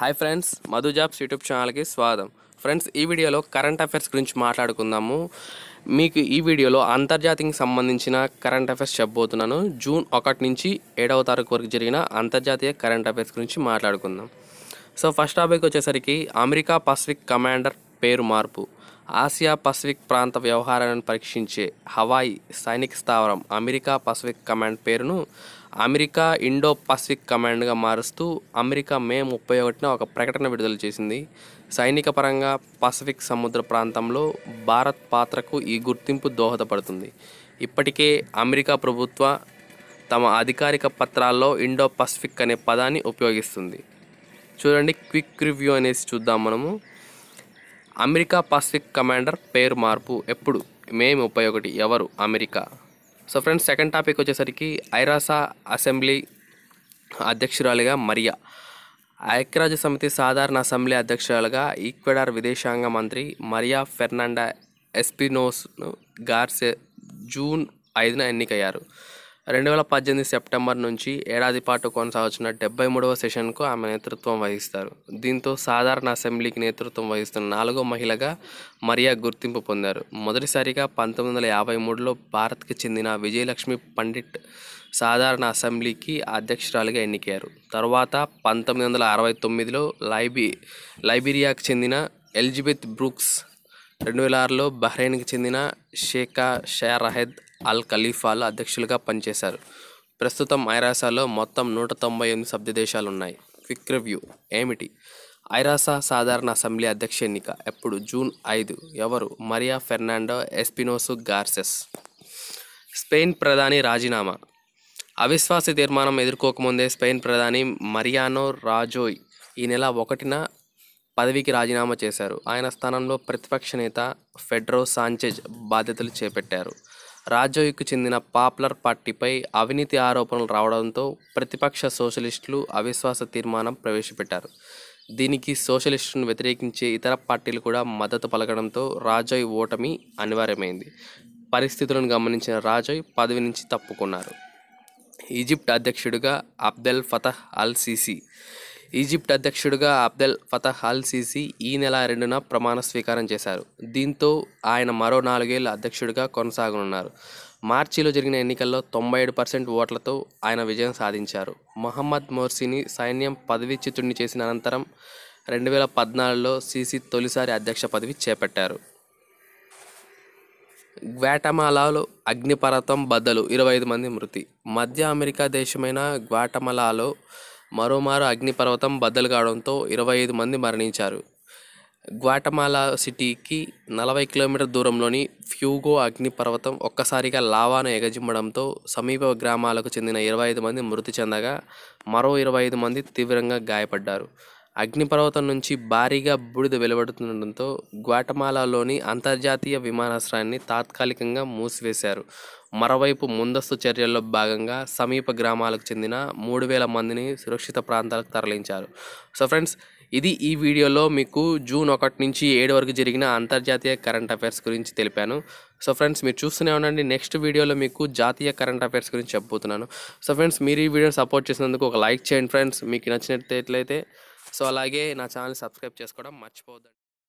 hi friends Madhu jobs YouTube ఛానల్కి స్వాగతం friends ఈ వీడియోలో కరెంట్ అఫైర్స్ గురించి మాట్లాడుకుందాము మీకు ఈ వీడియోలో అంతర్జాతీయకి సంబంధించిన కరెంట్ అఫైర్స్ చెప్పబోతున్నాను జూన్ ఒకటి నుంచి ఏడవ తారీఖు వరకు జరిగిన అంతర్జాతీయ కరెంట్ అఫైర్స్ గురించి మాట్లాడుకుందాం సో ఫస్ట్ టాపిక్ వచ్చేసరికి అమెరికా పసిఫిక్ కమాండర్ పేరు మార్పు ఆసియా పసిఫిక్ ప్రాంత వ్యవహారాలను పరీక్షించే హవాయి సైనిక స్థావరం అమెరికా పసిఫిక్ కమాండ్ పేరును అమెరికా ఇండో పసిఫిక్ కమాండ్గా మారుస్తూ అమెరికా మే ముప్పై ఒకటిన ఒక ప్రకటన విడుదల చేసింది సైనిక పరంగా పసిఫిక్ సముద్ర ప్రాంతంలో భారత్ పాత్రకు ఈ గుర్తింపు దోహదపడుతుంది ఇప్పటికే అమెరికా ప్రభుత్వ తమ అధికారిక పత్రాల్లో ఇండో పసిఫిక్ అనే పదాన్ని ఉపయోగిస్తుంది చూడండి క్విక్ రివ్యూ అనేసి చూద్దాం మనము అమెరికా పసిఫిక్ కమాండర్ పేరు మార్పు ఎప్పుడు మే ముప్పై ఒకటి ఎవరు America so friends second topic వచ్చేసరికి ఐరాసా అసెంబ్లీ అధ్యక్షురాలిగా మరియా ఐక్యరాజ్య సమితి సాధారణ అసెంబ్లీ అధ్యక్షురాలుగా ఈక్వెడార్ విదేశాంగ మంత్రి మరియా ఫెర్నాండా ఎస్పినోస్ గార్సే జూన్ ఐదున ఎన్నికయ్యారు రెండు వేల పద్దెనిమిది సెప్టెంబర్ నుంచి ఏడాది పాటు కొనసాగుతున్న డెబ్బై మూడవ సెషన్కు ఆమె నేతృత్వం వహిస్తారు దీంతో సాధారణ అసెంబ్లీకి నేతృత్వం వహిస్తున్న నాలుగో మహిళగా మరియా గుర్తింపు పొందారు మొదటిసారిగా పంతొమ్మిది వందల యాభై మూడులో భారత్కి చెందిన విజయలక్ష్మి పండిట్ సాధారణ అసెంబ్లీకి అధ్యక్షురాలుగా ఎన్నికయ్యారు తర్వాత పంతొమ్మిది వందల అరవై తొమ్మిదిలో లైబీ లైబీరియాకు చెందిన ఎలిజబెత్ బ్రూక్స్ రెండు వేల ఆరులో బహ్రెయిన్కి చెందిన షేఖా షా రహెద్ అల్ ఖలీఫాల అధ్యక్షులుగా పనిచేశారు ప్రస్తుతం ఐరాసాలో మొత్తం నూట తొంభై ఎనిమిది ఉన్నాయి క్విక్ రివ్యూ ఏమిటి ఐరాసా సాధారణ అసెంబ్లీ అధ్యక్ష ఎన్నిక ఎప్పుడు జూన్ ఐదు ఎవరు Maria Fernando Espinosa Garces Spain ప్రధాని రాజీనామా అవిశ్వాస తీర్మానం ఎదుర్కోకముందే స్పెయిన్ ప్రధాని మరియానో రాజోయ్ ఈ నెల ఒకటిన పదవికి రాజీనామా చేశారు ఆయన స్థానంలో ప్రతిపక్ష నేత ఫెడ్రో సాంచెజ్ బాధ్యతలు చేపట్టారు రాజోయ్కు చెందిన పాపులర్ పార్టీపై అవినీతి ఆరోపణలు రావడంతో ప్రతిపక్ష సోషలిస్టులు అవిశ్వాస తీర్మానం ప్రవేశపెట్టారు దీనికి సోషలిస్టును వ్యతిరేకించే ఇతర పార్టీలు కూడా మద్దతు పలకడంతో రాజోయ్ ఓటమి అనివార్యమైంది పరిస్థితులను గమనించిన రాజోయ్ పదవి నుంచి తప్పుకున్నారు ఈజిప్ట్ అధ్యక్షుడిగా Abdel Fattah al Sisi Egypt అధ్యక్షుడిగా అబ్దెల్ ఫతహ్ అల్ సీసీ ఈ నెల రెండున ప్రమాణ స్వీకారం చేశారు దీంతో ఆయన మరో నాలుగేళ్ళు అధ్యక్షుడిగా కొనసాగనున్నారు మార్చిలో జరిగిన ఎన్నికల్లో తొంభై ఏడు పర్సెంట్ ఓట్లతో ఆయన విజయం సాధించారు మహమ్మద్ మోర్సీని సైన్యం పదవిచ్యుతుడిని చేసిన అనంతరం రెండు వేల పద్నాలుగులో సీసీ తొలిసారి అధ్యక్ష పదవి చేపట్టారు గ్వాటమాలాలో అగ్నిపర్వతం బద్దలు ఇరవై ఐదు మంది మృతి మధ్య అమెరికా దేశమైన గ్వాటమలాలో మరోమారు అగ్నిపర్వతం బద్దలు కావడంతో ఇరవై ఐదు మంది మరణించారు గ్వాటమాలా సిటీకి నలభై కిలోమీటర్ దూరంలోని ఫ్యూగో అగ్నిపర్వతం ఒక్కసారిగా లావాను ఎగజిమ్మడంతో సమీప గ్రామాలకు చెందిన ఇరవై ఐదు మంది మృతి చెందగా మరో ఇరవై ఐదు మంది తీవ్రంగా గాయపడ్డారు అగ్నిపర్వతం నుంచి భారీగా బూడిద వెలువడుతుండటంతో గ్వాటమాలాలోని అంతర్జాతీయ విమానాశ్రయాన్ని తాత్కాలికంగా మూసివేశారు మరోవైపు ముందస్తు చర్యల్లో భాగంగా సమీప గ్రామాలకు చెందిన మూడు వేల మందిని సురక్షిత ప్రాంతాలకు తరలించారు సో ఫ్రెండ్స్ ఇది ఈ వీడియోలో మీకు జూన్ ఒకటి నుంచి ఏడు వరకు జరిగిన అంతర్జాతీయ కరెంట్ అఫైర్స్ గురించి తెలిపాను సో ఫ్రెండ్స్ మీరు చూస్తూనే ఉండండి నెక్స్ట్ వీడియోలో మీకు జాతీయ కరెంట్ అఫైర్స్ గురించి చెప్పబోతున్నాను సో ఫ్రెండ్స్ మీరు ఈ వీడియోని సపోర్ట్ చేసినందుకు ఒక లైక్ చేయండి ఫ్రెండ్స్ మీకు నచ్చినట్లయితే సో అలాగే నా ఛానల్ సబ్స్క్రైబ్ చేసుకోవడం మర్చిపోవద్దండి